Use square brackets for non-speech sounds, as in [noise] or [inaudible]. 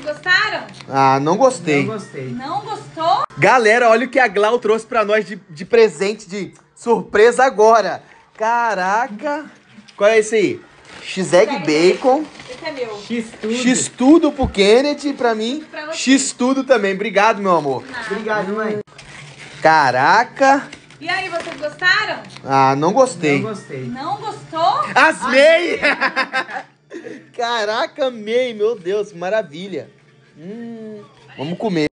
Vocês gostaram? Ah, não gostei. Não gostei. Não gostou? Galera, olha o que a Glau trouxe pra nós de, de presente, de surpresa agora. Caraca. Qual é esse aí? X-Egg Bacon. Esse é meu. X-Tudo. X-Tudo pro Kennedy, pra mim. X-Tudo também. Obrigado, meu amor. Obrigado, mãe. Caraca. E aí, vocês gostaram? Ah, não gostei. Não gostei. Não gostou? As meias! [laughs] Caraca, amei, meu Deus, que maravilha. Hum, vamos comer.